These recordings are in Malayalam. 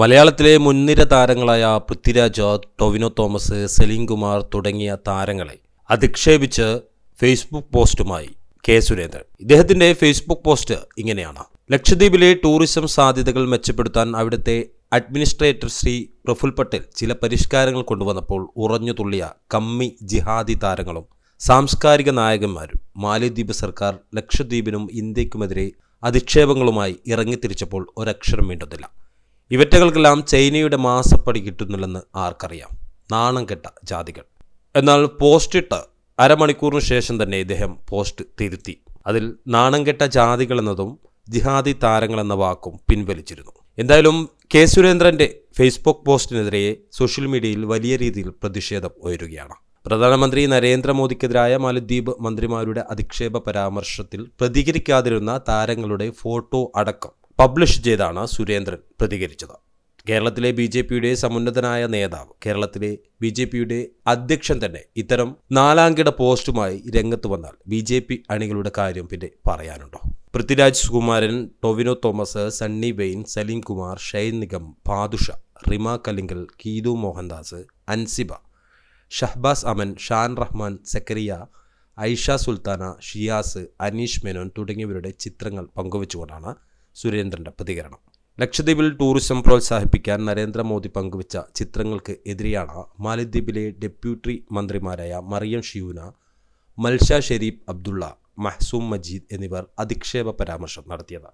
മലയാളത്തിലെ മുൻനിര താരങ്ങളായ പൃഥ്വിരാജ് ടൊവിനോ തോമസ് സെലിൻ കുമാർ തുടങ്ങിയ താരങ്ങളെ അധിക്ഷേപിച്ച് ഫേസ്ബുക്ക് പോസ്റ്റുമായി കെ സുരേന്ദ്രൻ ഇദ്ദേഹത്തിന്റെ ഫേസ്ബുക്ക് പോസ്റ്റ് ഇങ്ങനെയാണ് ലക്ഷദ്വീപിലെ ടൂറിസം സാധ്യതകൾ മെച്ചപ്പെടുത്താൻ അവിടുത്തെ അഡ്മിനിസ്ട്രേറ്റർ ശ്രീ പ്രഫുൽ പട്ടേൽ ചില പരിഷ്കാരങ്ങൾ കൊണ്ടുവന്നപ്പോൾ ഉറഞ്ഞു തുള്ളിയ കമ്മി ജിഹാദി താരങ്ങളും സാംസ്കാരിക നായകന്മാരും മാലിദ്വീപ് സർക്കാർ ലക്ഷദ്വീപിനും ഇന്ത്യക്കുമെതിരെ അധിക്ഷേപങ്ങളുമായി ഇറങ്ങിത്തിരിച്ചപ്പോൾ ഒരക്ഷരം വേണ്ടുന്നില്ല ഇവറ്റകൾക്കെല്ലാം ചൈനയുടെ മാസപ്പടി കിട്ടുന്നില്ലെന്ന് ആർക്കറിയാം നാണം കെട്ട ജാതികൾ എന്നാൽ പോസ്റ്റിട്ട് അരമണിക്കൂറിന് ശേഷം തന്നെ ഇദ്ദേഹം പോസ്റ്റ് തിരുത്തി അതിൽ നാണം കെട്ട ജാതികൾ എന്നതും ജിഹാദി താരങ്ങൾ എന്ന വാക്കും പിൻവലിച്ചിരുന്നു എന്തായാലും കെ സുരേന്ദ്രൻ്റെ ഫേസ്ബുക്ക് പോസ്റ്റിനെതിരെ സോഷ്യൽ മീഡിയയിൽ വലിയ രീതിയിൽ പ്രതിഷേധം ഉയരുകയാണ് പ്രധാനമന്ത്രി നരേന്ദ്രമോദിക്കെതിരായ മാലദ്വീപ് മന്ത്രിമാരുടെ അധിക്ഷേപ പരാമർശത്തിൽ പ്രതികരിക്കാതിരുന്ന താരങ്ങളുടെ ഫോട്ടോ അടക്കം പബ്ലിഷ് ചെയ്താണ് സുരേന്ദ്രൻ പ്രതികരിച്ചത് കേരളത്തിലെ ബി ജെ പിയുടെ സമുന്നതനായ നേതാവ് കേരളത്തിലെ ബി ജെ പിയുടെ അധ്യക്ഷൻ തന്നെ ഇത്തരം നാലാംകിട പോസ്റ്റുമായി രംഗത്ത് വന്നാൽ ബി ജെ പി അണികളുടെ കാര്യം പിന്നെ പറയാനുണ്ടോ പൃഥ്വിരാജ് സുകുമാരൻ ടൊവിനോ തോമസ് സണ്ണി വെയിൻ സലീം കുമാർ ഷൈൻ നിഗം പാദുഷ റിമ കലിംഗൽ കീതു മോഹൻദാസ് അൻസിബ ഷഹ്ബാസ് അമൻ ഷാൻ റഹ്മാൻ സെക്കരിയ ഐഷ സുൽത്താന ഷിയാസ് അനീഷ് മേനോൻ തുടങ്ങിയവരുടെ ചിത്രങ്ങൾ പങ്കുവച്ചുകൊണ്ടാണ് സുരേന്ദ്രൻ്റെ പ്രതികരണം ലക്ഷദ്വീപിൽ ടൂറിസം പ്രോത്സാഹിപ്പിക്കാൻ നരേന്ദ്രമോദി പങ്കുവച്ച ചിത്രങ്ങൾക്ക് എതിരെയാണ് മാലിദ്വീപിലെ ഡെപ്യൂട്ടി മന്ത്രിമാരായ മറിയം ഷിയൂന മൽഷ ഷെരീഫ് അബ്ദുള്ള മഹസൂം മജീദ് എന്നിവർ അധിക്ഷേപ പരാമർശം നടത്തിയത്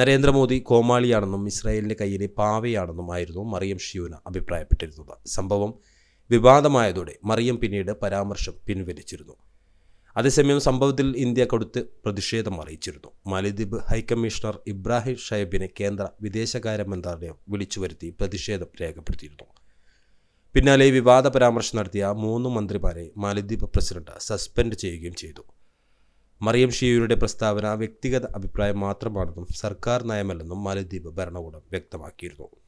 നരേന്ദ്രമോദി കോമാളിയാണെന്നും ഇസ്രായേലിൻ്റെ കയ്യിലെ ആയിരുന്നു മറിയം ഷിയൂന അഭിപ്രായപ്പെട്ടിരുന്നത് സംഭവം വിവാദമായതോടെ മറിയം പിന്നീട് പരാമർശം പിൻവലിച്ചിരുന്നു അതേസമയം സംഭവത്തിൽ ഇന്ത്യ കൊടുത്ത് പ്രതിഷേധം അറിയിച്ചിരുന്നു മാലിദ്വീപ് ഹൈക്കമ്മീഷണർ ഇബ്രാഹിം ഷൈബിനെ കേന്ദ്ര വിദേശകാര്യ മന്ത്രാലയം വിളിച്ചു വരുത്തി പ്രതിഷേധം രേഖപ്പെടുത്തിയിരുന്നു പിന്നാലെ വിവാദ പരാമർശം നടത്തിയ മൂന്ന് മന്ത്രിമാരെ മാലിദ്വീപ് പ്രസിഡന്റ് സസ്പെൻഡ് ചെയ്യുകയും ചെയ്തു മറിയം ഷിയയുടെ പ്രസ്താവന വ്യക്തിഗത അഭിപ്രായം മാത്രമാണെന്നും സർക്കാർ നയമല്ലെന്നും മാലിദ്വീപ് ഭരണകൂടം വ്യക്തമാക്കിയിരുന്നു